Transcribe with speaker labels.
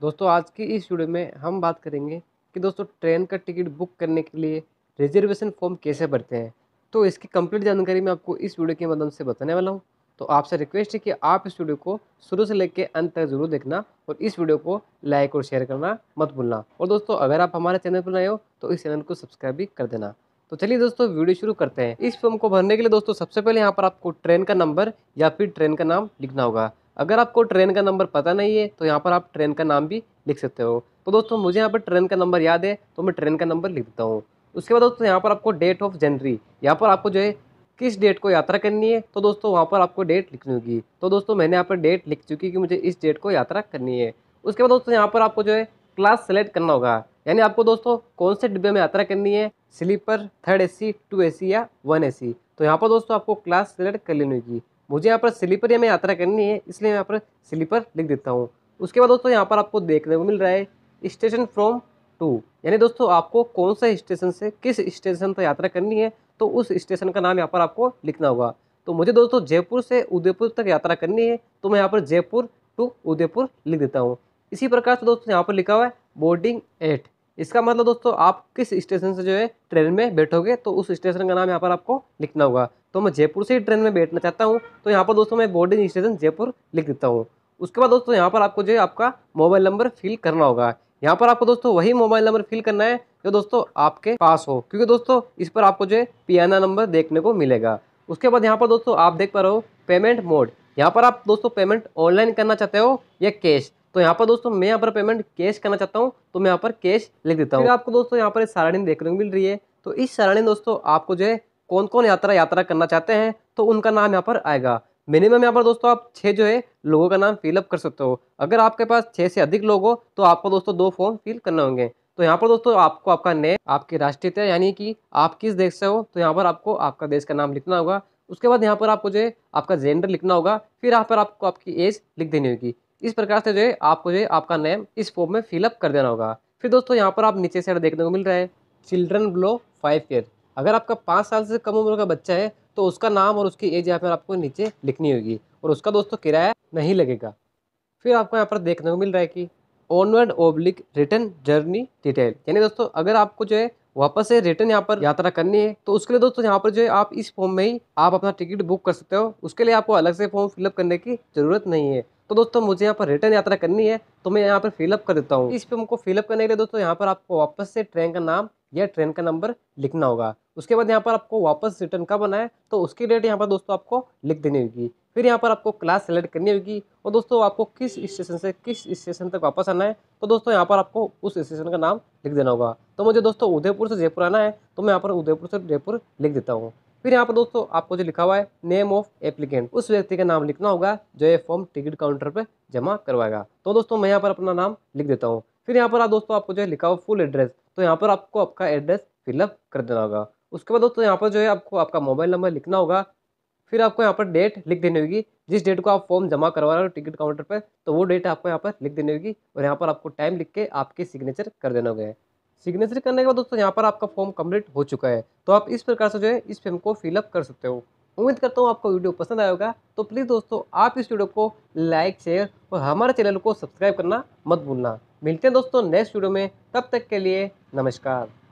Speaker 1: दोस्तों आज की इस वीडियो में हम बात करेंगे कि दोस्तों ट्रेन का टिकट बुक करने के लिए रिजर्वेशन फॉर्म कैसे भरते हैं तो इसकी कंप्लीट जानकारी मैं आपको इस वीडियो के माध्यम से बताने वाला हूँ तो आपसे रिक्वेस्ट है कि आप इस वीडियो को शुरू से लेकर अंत तक जरूर देखना और इस वीडियो को लाइक और शेयर करना मत भूलना और दोस्तों अगर आप हमारे चैनल पर नए हो तो इस चैनल को सब्सक्राइब भी कर देना तो चलिए दोस्तों वीडियो शुरू करते हैं इस फॉर्म को भरने के लिए दोस्तों सबसे पहले यहाँ पर आपको ट्रेन का नंबर या फिर ट्रेन का नाम लिखना होगा अगर आपको ट्रेन का नंबर पता नहीं है तो यहाँ पर आप ट्रेन का नाम भी लिख सकते हो तो दोस्तों मुझे यहाँ पर ट्रेन का नंबर याद है तो मैं ट्रेन का नंबर लिख देता हूँ उसके बाद दोस्तों यहाँ पर आपको डेट ऑफ जनवरी यहाँ पर आपको जो है किस डेट को यात्रा करनी है तो दोस्तों वहाँ पर आपको डेट लिखनी होगी तो दोस्तों मैंने यहाँ पर डेट लिख चुकी कि मुझे इस डेट को यात्रा करनी है उसके बाद दोस्तों यहाँ पर आपको जो है क्लास सेलेक्ट करना होगा यानी आपको दोस्तों कौन से डिब्बे में यात्रा करनी है sleeper third AC, two AC या वन एसी तो यहाँ पर दोस्तों आपको क्लास सेलेक्ट कर लेनी होगी मुझे यहाँ पर स्लीपर या मैं यात्रा करनी है इसलिए मैं यहाँ पर स्लीपर लिख देता हूँ उसके बाद दोस्तों यहाँ पर आपको देखने को मिल रहा है स्टेशन फ्रॉम टू यानी दोस्तों आपको कौन सा स्टेशन से किस स्टेशन पर यात्रा करनी है तो उस स्टेशन का नाम यहाँ पर आपको लिखना होगा तो मुझे दोस्तों जयपुर से उदयपुर तक यात्रा करनी है तो मैं यहाँ पर जयपुर टू उदयपुर लिख देता हूँ इसी प्रकार से दोस्तों यहाँ पर लिखा हुआ है बोर्डिंग एट इसका मतलब दोस्तों आप किस स्टेशन से जो है ट्रेन में बैठोगे तो उस स्टेशन का नाम यहाँ पर आपको लिखना होगा तो मैं जयपुर से ही ट्रेन में बैठना चाहता हूँ तो यहाँ पर दोस्तों मैं बोर्डिंग स्टेशन जयपुर लिख देता हूँ उसके बाद दोस्तों यहाँ पर आपको जो है आपका मोबाइल नंबर फिल करना होगा यहाँ पर आपको दोस्तों वही मोबाइल नंबर फिल करना है जो दोस्तों आपके पास हो क्योंकि दोस्तों इस पर आपको जो है पियाना नंबर देखने को मिलेगा उसके बाद यहाँ पर दोस्तों आप देख पा रहे हो पेमेंट मोड यहाँ पर आप दोस्तों पेमेंट ऑनलाइन करना चाहते हो या कैश तो यहाँ पर दोस्तों मैं यहाँ पर पेमेंट कैश करना चाहता हूँ तो मैं यहाँ पर कैश लिख देता हूँ आपको दोस्तों यहाँ पर इस देखने को मिल रही है तो इस सारणी दोस्तों आपको जो है कौन कौन यात्रा यात्रा करना चाहते हैं तो उनका नाम यहाँ पर आएगा मिनिमम यहाँ पर दोस्तों आप छः जो है लोगों का नाम फिलअप कर सकते हो अगर आपके पास छः से अधिक लोग हो तो आपको दोस्तों दो फॉर्म फिल करने होंगे तो यहाँ पर दोस्तों आपको आपका नेम आपकी राष्ट्रीयता यानी कि आप किस देश से हो तो यहाँ पर आपको आपका देश का नाम लिखना होगा उसके बाद यहाँ पर आपको जो है आपका जेंडर लिखना होगा फिर यहाँ पर आपको आपकी एज लिख देनी होगी इस प्रकार से जो है आपको जो है आपका नेम इस फॉर्म में फिलअप कर देना होगा फिर दोस्तों यहाँ पर आप नीचे से देखने को मिल रहा है चिल्ड्रन बिलो फाइव ईयर अगर आपका पाँच साल से कम उम्र का बच्चा है तो उसका नाम और उसकी एज यहाँ पर आपको नीचे लिखनी होगी और उसका दोस्तों किराया नहीं लगेगा फिर आपको यहाँ पर देखने को मिल रहा है कि onward oblique return journey detail यानी दोस्तों अगर आपको जो है वापस से रिटर्न यहाँ पर यात्रा करनी है तो उसके लिए दोस्तों यहाँ पर जो है आप इस फॉर्म में ही आप अपना टिकट बुक कर सकते हो उसके लिए आपको अलग से फॉर्म फिलअप करने की ज़रूरत नहीं है तो दोस्तों मुझे यहाँ पर रिटर्न यात्रा करनी है तो मैं यहाँ पर फिलअप कर देता हूँ इस पर हमको फिलअप करने के लिए दोस्तों यहाँ पर आपको वापस से ट्रेन का नाम या ट्रेन का नंबर लिखना होगा उसके बाद यहाँ पर आपको वापस रिटर्न कब आना है तो उसकी डेट यहाँ पर दोस्तों आपको लिख देनी होगी फिर यहाँ पर आपको क्लास सेलेक्ट करनी होगी और दोस्तों आपको किस स्टेशन से किस स्टेशन तक वापस आना है तो दोस्तों यहाँ पर आपको उस स्टेशन का नाम लिख देना होगा तो मुझे दोस्तों उदयपुर से जयपुर आना है तो मैं यहाँ पर उदयपुर से जयपुर लिख देता हूँ फिर यहाँ पर दोस्तों आपको जो लिखा हुआ है नेम ऑफ एप्लीकेंट उस व्यक्ति का नाम लिखना होगा जो ये फॉर्म टिकट काउंटर पर जमा करवाएगा तो दोस्तों मैं यहाँ पर अपना नाम लिख देता हूँ फिर यहाँ पर आप दोस्तों आपको जो है लिखा हुआ फुल एड्रेस तो यहाँ पर आपको आपका एड्रेस फिलअप कर देना होगा उसके बाद दोस्तों यहाँ पर जो है आपको आपका मोबाइल नंबर लिखना होगा फिर आपको यहाँ पर डेट लिख देनी होगी जिस डेट को आप फॉर्म जमा करवा रहे हो टिकट काउंटर पर तो वो डेट आपको यहाँ पर लिख देनी होगी और यहाँ पर आपको टाइम लिख के आपके सिग्नेचर कर देना होगा सिग्नेचर करने के बाद दोस्तों यहाँ पर आपका फॉर्म कम्प्लीट हो चुका है तो आप इस प्रकार से जो है इस फॉर्म को फिलअप कर सकते हो उम्मीद करता हूँ आपको वीडियो पसंद आया होगा तो प्लीज़ दोस्तों आप इस वीडियो को लाइक शेयर और हमारे चैनल को सब्सक्राइब करना मत भूलना मिलते हैं दोस्तों नेक्स्ट वीडियो में तब तक के लिए नमस्कार